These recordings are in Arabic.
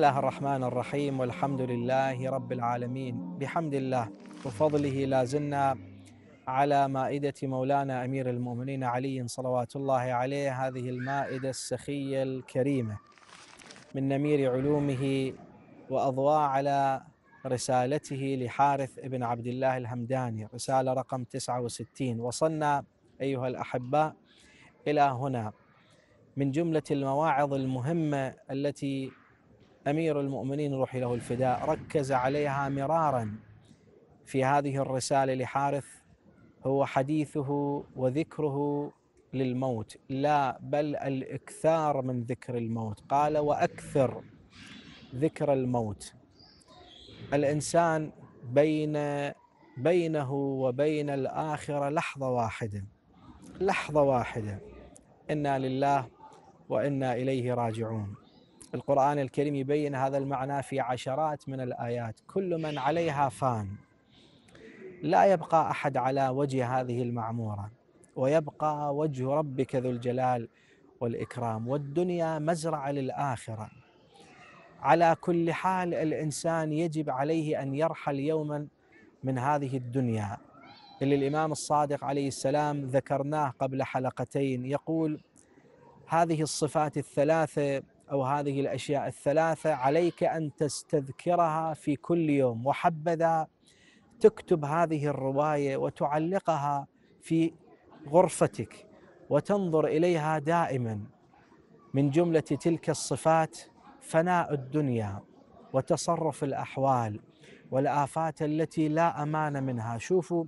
الله الرحمن الرحيم والحمد لله رب العالمين بحمد الله وفضله لا زلنا على مائدة مولانا أمير المؤمنين علي صلوات الله عليه هذه المائدة السخية الكريمة من نمير علومه وأضواء على رسالته لحارث بن عبد الله الهمداني رسالة رقم 69 وصلنا أيها الأحباء إلى هنا من جملة المواعظ المهمة التي امير المؤمنين روح له الفداء ركز عليها مرارا في هذه الرساله لحارث هو حديثه وذكره للموت لا بل الاكثار من ذكر الموت قال واكثر ذكر الموت الانسان بين بينه وبين الاخره لحظه واحده لحظه واحده انا لله وانا اليه راجعون القرآن الكريم يبين هذا المعنى في عشرات من الآيات كل من عليها فان لا يبقى أحد على وجه هذه المعمورة ويبقى وجه ربك ذو الجلال والإكرام والدنيا مزرعة للآخرة على كل حال الإنسان يجب عليه أن يرحل يوما من هذه الدنيا اللي الإمام الصادق عليه السلام ذكرناه قبل حلقتين يقول هذه الصفات الثلاثة او هذه الاشياء الثلاثه عليك ان تستذكرها في كل يوم وحبذا تكتب هذه الروايه وتعلقها في غرفتك وتنظر اليها دائما من جمله تلك الصفات فناء الدنيا وتصرف الاحوال والافات التي لا امان منها شوفوا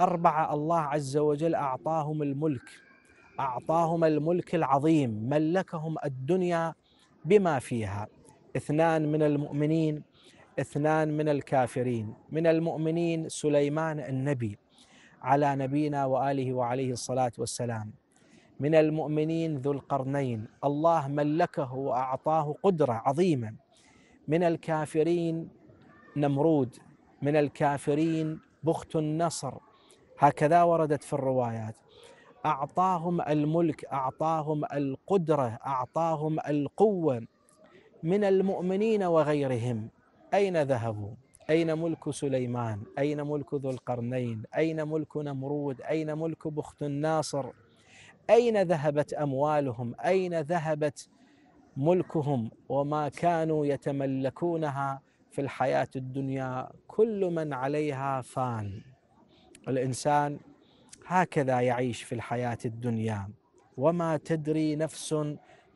اربعه الله عز وجل اعطاهم الملك اعطاهم الملك العظيم ملكهم الدنيا بما فيها اثنان من المؤمنين اثنان من الكافرين من المؤمنين سليمان النبي على نبينا واله وعليه الصلاه والسلام من المؤمنين ذو القرنين الله ملكه واعطاه قدره عظيمه من الكافرين نمرود من الكافرين بخت النصر هكذا وردت في الروايات اعطاهم الملك اعطاهم القدره اعطاهم القوه من المؤمنين وغيرهم اين ذهبوا اين ملك سليمان اين ملك ذو القرنين اين ملك نمرود اين ملك بخت الناصر اين ذهبت اموالهم اين ذهبت ملكهم وما كانوا يتملكونها في الحياه الدنيا كل من عليها فان الانسان هكذا يعيش في الحياه الدنيا وما تدري نفس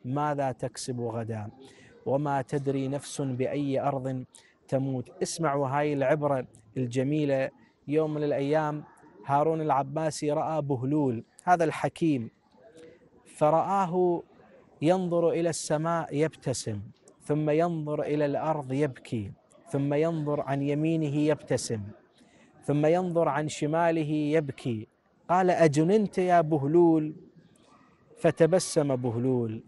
ماذا تكسب غدا وما تدري نفس باي ارض تموت اسمعوا هاي العبره الجميله يوم من الايام هارون العباسي راى بهلول هذا الحكيم فرآه ينظر الى السماء يبتسم ثم ينظر الى الارض يبكي ثم ينظر عن يمينه يبتسم ثم ينظر عن شماله يبكي قال أجننت يا بهلول فتبسم بهلول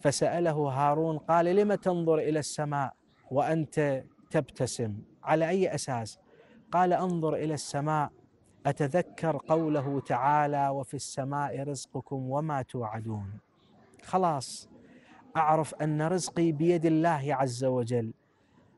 فسأله هارون قال لم تنظر إلى السماء وأنت تبتسم على أي أساس قال أنظر إلى السماء أتذكر قوله تعالى وفي السماء رزقكم وما توعدون خلاص أعرف أن رزقي بيد الله عز وجل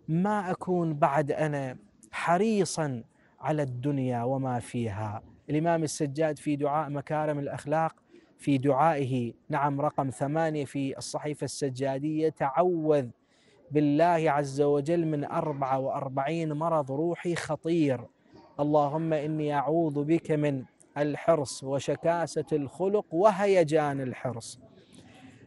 ما أكون بعد أنا حريصا على الدنيا وما فيها الإمام السجاد في دعاء مكارم الأخلاق في دعائه نعم رقم ثمانية في الصحيفة السجادية تعوذ بالله عز وجل من أربعة وأربعين مرض روحي خطير اللهم إني أعوذ بك من الحرص وشكاسة الخلق وهيجان الحرص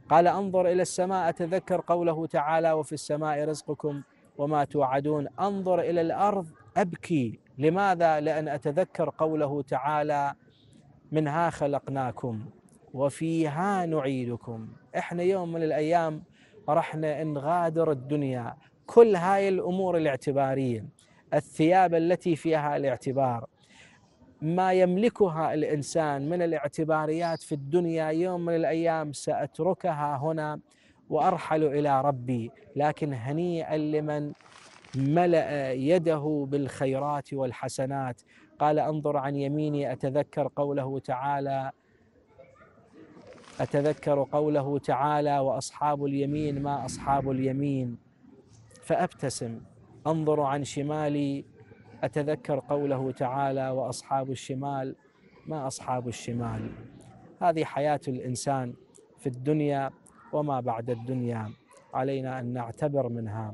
قال انظر الى السماء اتذكر قوله تعالى وفي السماء رزقكم وما توعدون انظر الى الارض ابكي لماذا؟ لأن أتذكر قوله تعالى منها خلقناكم وفيها نعيدكم إحنا يوم من الأيام رحنا نغادر الدنيا كل هاي الأمور الاعتبارية الثياب التي فيها الاعتبار ما يملكها الانسان من الاعتباريات في الدنيا يوم من الايام ساتركها هنا وارحل الى ربي لكن هنيئا لمن ملأ يده بالخيرات والحسنات قال انظر عن يميني اتذكر قوله تعالى اتذكر قوله تعالى واصحاب اليمين ما اصحاب اليمين فابتسم انظر عن شمالي اتذكر قوله تعالى واصحاب الشمال ما اصحاب الشمال هذه حياه الانسان في الدنيا وما بعد الدنيا علينا ان نعتبر منها